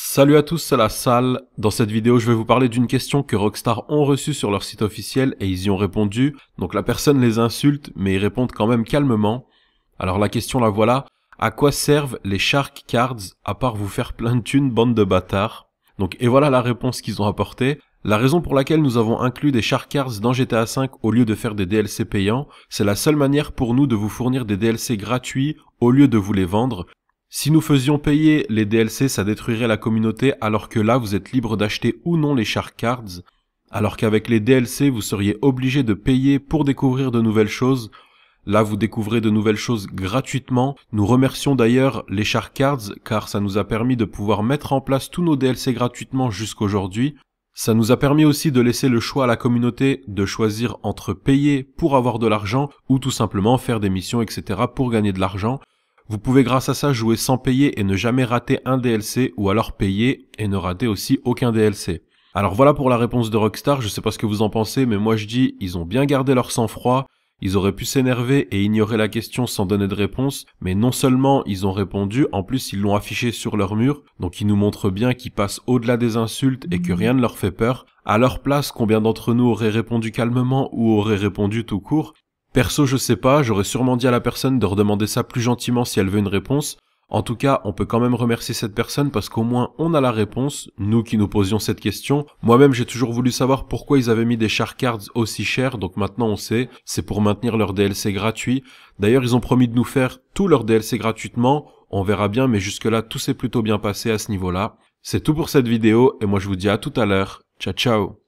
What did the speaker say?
Salut à tous, c'est la salle. Dans cette vidéo, je vais vous parler d'une question que Rockstar ont reçue sur leur site officiel et ils y ont répondu. Donc la personne les insulte, mais ils répondent quand même calmement. Alors la question la voilà. À quoi servent les Shark Cards à part vous faire plein de thunes, bande de bâtards Donc et voilà la réponse qu'ils ont apportée. La raison pour laquelle nous avons inclus des Shark Cards dans GTA V au lieu de faire des DLC payants, c'est la seule manière pour nous de vous fournir des DLC gratuits au lieu de vous les vendre, si nous faisions payer les DLC, ça détruirait la communauté, alors que là, vous êtes libre d'acheter ou non les Shark Cards, alors qu'avec les DLC, vous seriez obligé de payer pour découvrir de nouvelles choses. Là, vous découvrez de nouvelles choses gratuitement. Nous remercions d'ailleurs les Shark Cards, car ça nous a permis de pouvoir mettre en place tous nos DLC gratuitement jusqu'aujourd'hui. Ça nous a permis aussi de laisser le choix à la communauté de choisir entre payer pour avoir de l'argent ou tout simplement faire des missions, etc. pour gagner de l'argent. Vous pouvez grâce à ça jouer sans payer et ne jamais rater un DLC ou alors payer et ne rater aussi aucun DLC. Alors voilà pour la réponse de Rockstar, je sais pas ce que vous en pensez, mais moi je dis, ils ont bien gardé leur sang-froid, ils auraient pu s'énerver et ignorer la question sans donner de réponse, mais non seulement ils ont répondu, en plus ils l'ont affiché sur leur mur, donc ils nous montrent bien qu'ils passent au-delà des insultes et que rien ne leur fait peur. À leur place, combien d'entre nous auraient répondu calmement ou auraient répondu tout court Perso, je sais pas, j'aurais sûrement dit à la personne de redemander ça plus gentiment si elle veut une réponse. En tout cas, on peut quand même remercier cette personne parce qu'au moins on a la réponse, nous qui nous posions cette question. Moi-même, j'ai toujours voulu savoir pourquoi ils avaient mis des charcards cards aussi chers, donc maintenant on sait, c'est pour maintenir leur DLC gratuit. D'ailleurs, ils ont promis de nous faire tout leur DLC gratuitement, on verra bien, mais jusque-là, tout s'est plutôt bien passé à ce niveau-là. C'est tout pour cette vidéo, et moi je vous dis à tout à l'heure. Ciao ciao